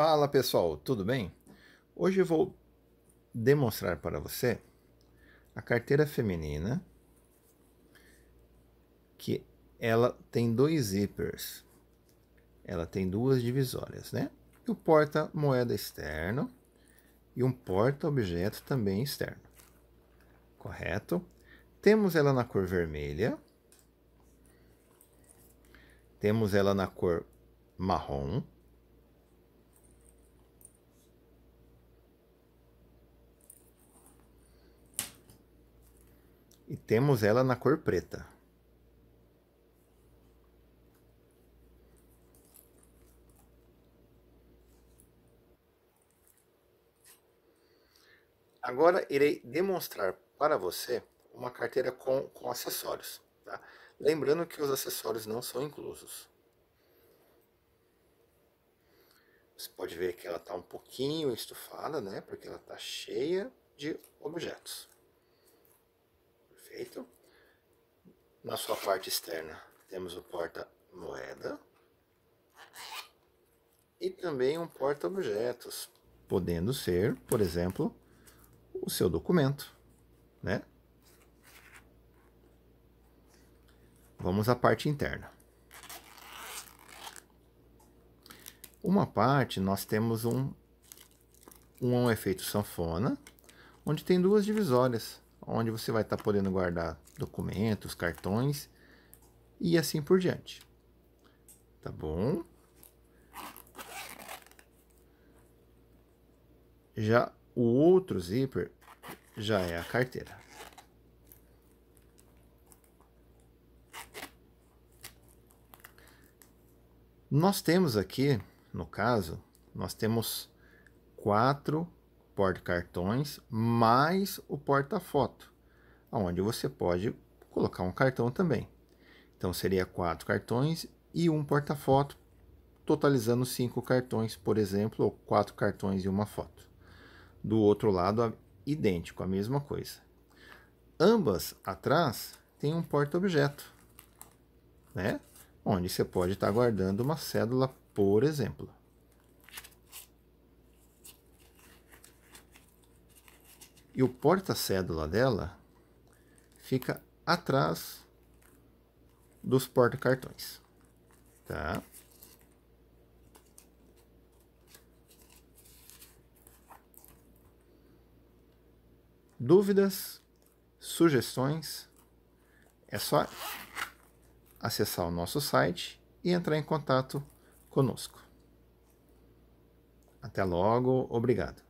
Fala pessoal, tudo bem? Hoje eu vou demonstrar para você a carteira feminina que ela tem dois zippers. Ela tem duas divisórias, né? E o porta-moeda externo e um porta-objeto também externo. Correto? Temos ela na cor vermelha. Temos ela na cor marrom E temos ela na cor preta. Agora irei demonstrar para você uma carteira com, com acessórios. Tá? Lembrando que os acessórios não são inclusos. Você pode ver que ela está um pouquinho estufada, né? Porque ela está cheia de objetos. Perfeito. Na sua parte externa, temos o porta-moeda e também um porta-objetos, podendo ser, por exemplo, o seu documento, né? Vamos à parte interna. Uma parte nós temos um, um efeito sanfona, onde tem duas divisórias onde você vai estar tá podendo guardar documentos, cartões e assim por diante. Tá bom? Já o outro zíper já é a carteira. Nós temos aqui, no caso, nós temos quatro porta-cartões mais o porta-foto, onde você pode colocar um cartão também. Então seria quatro cartões e um porta-foto, totalizando cinco cartões, por exemplo, ou quatro cartões e uma foto. Do outro lado, idêntico, a mesma coisa. Ambas atrás tem um porta-objeto, né? onde você pode estar guardando uma cédula, por exemplo. e o porta-cédula dela fica atrás dos porta-cartões. Tá? Dúvidas, sugestões, é só acessar o nosso site e entrar em contato conosco. Até logo, obrigado.